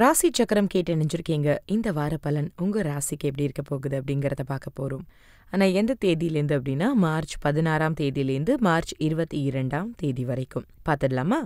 ராசி சக்கரம் கேட்டு நினைஞ்சிருக்கீங்க இந்த வார பலன் உங்கள் ராசிக்கு எப்படி இருக்க போகுது அப்படிங்கிறத பார்க்க போகிறோம் ஆனால் எந்த தேதியிலேருந்து அப்படின்னா மார்ச் பதினாறாம் தேதியிலேருந்து மார்ச் இருபத்தி இரண்டாம் தேதி வரைக்கும் பார்த்துடலாமா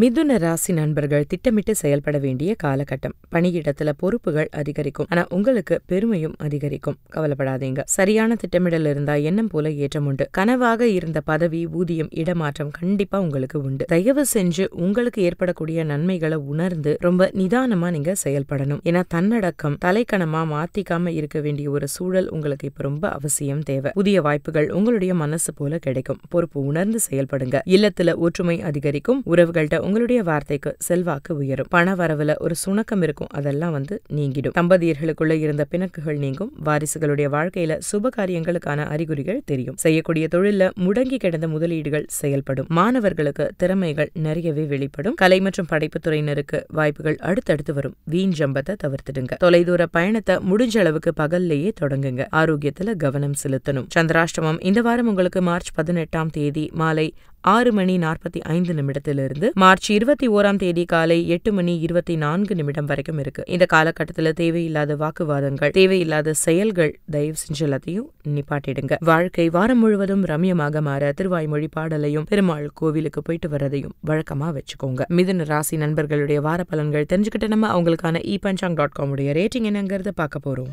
மிதுன ராசி நண்பர்கள் திட்டமிட்டு செயல்பட வேண்டிய காலகட்டம் பணியிடத்துல பொறுப்புகள் அதிகரிக்கும் ஆனா உங்களுக்கு பெருமையும் அதிகரிக்கும் கவலைப்படாதீங்க சரியான திட்டமிடல் இருந்தா எண்ணம் போல ஏற்றம் உண்டு கனவாக இருந்த பதவி ஊதியம் இடமாற்றம் கண்டிப்பா உங்களுக்கு உண்டு தயவு செஞ்சு உங்களுக்கு ஏற்படக்கூடிய நன்மைகளை உணர்ந்து ரொம்ப நிதானமா நீங்க செயல்படணும் ஏன்னா தன்னடக்கம் தலைக்கணமா மாத்திக்காம இருக்க வேண்டிய ஒரு சூழல் உங்களுக்கு இப்ப ரொம்ப அவசியம் தேவை புதிய வாய்ப்புகள் உங்களுடைய மனசு போல கிடைக்கும் பொறுப்பு உணர்ந்து செயல்படுங்க இல்லத்துல ஒற்றுமை அதிகரிக்கும் உறவுகள்கிட்ட உங்களுடைய வார்த்தைக்கு செல்வாக்கு உயரும் பண வரவுல ஒரு சுணக்கம் இருக்கும் அதெல்லாம் வந்து நீங்கிடும் தம்பதியர்களுக்குள்ள இருந்த பிணக்குகள் நீங்கும் வாரிசுகளுடைய வாழ்க்கையில சுப காரியங்களுக்கான அறிகுறிகள் தெரியும் செய்யக்கூடிய தொழில முடங்கி கிடந்த முதலீடுகள் செயல்படும் மாணவர்களுக்கு திறமைகள் நிறையவே வெளிப்படும் கலை மற்றும் படைப்புத்துறையினருக்கு வாய்ப்புகள் அடுத்தடுத்து வரும் வீண் ஜம்பத்தை தவிர்த்துடுங்க தொலைதூர பயணத்தை முடிஞ்ச அளவுக்கு பகல்லையே தொடங்குங்க ஆரோக்கியத்துல கவனம் செலுத்தணும் சந்திராஷ்டமம் இந்த வாரம் உங்களுக்கு மார்ச் பதினெட்டாம் தேதி மாலை ஆறு மணி நாற்பத்தி ஐந்து நிமிடத்திலிருந்து மார்ச் இருபத்தி ஓராம் தேதி காலை எட்டு மணி இருபத்தி நான்கு நிமிடம் வரைக்கும் இருக்கு இந்த காலகட்டத்தில் தேவையில்லாத வாக்குவாதங்கள் தேவையில்லாத செயல்கள் தயவு செஞ்சு எல்லாத்தையும் நிப்பாட்டிடுங்க வாழ்க்கை வாரம் முழுவதும் ரம்யமாக மாற திருவாய்மொழி பாடலையும் பெருமாள் கோவிலுக்கு போயிட்டு வர்றதையும் வழக்கமா வச்சுக்கோங்க மிதுன ராசி நண்பர்களுடைய வார பலன்கள் தெரிஞ்சுக்கிட்டே நம்ம அவங்களுக்கான இ பஞ்சாங் டாட் காமுடைய ரேட்டிங் என்னங்கிறத பார்க்க போறோம்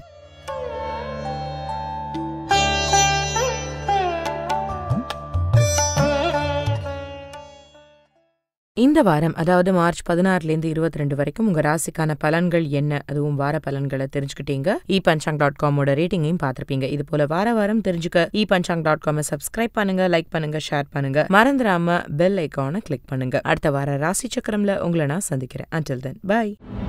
இந்த வாரம் அதாவது மார்ச் பதினாறுலேருந்து இருபத்தி ரெண்டு வரைக்கும் உங்கள் ராசிக்கான பலன்கள் என்ன அதுவும் வார பலன்களை தெரிஞ்சுக்கிட்டீங்க இ பஞ்சாங் டாட் காமோட ரேட்டிங்கையும் பார்த்துருப்பீங்க இது போல வார வாரம் தெரிஞ்சுக்க இ பஞ்சாங் டாட் காமை சப்ஸ்கிரைப் பண்ணுங்க லைக் பண்ணுங்க ஷேர் பண்ணுங்க மறந்துடாம பெல் ஐக்கானை கிளிக் பண்ணுங்க அடுத்த வார ராசி சக்கரம்ல உங்களை நான் சந்திக்கிறேன் அண்டில் தென் பாய்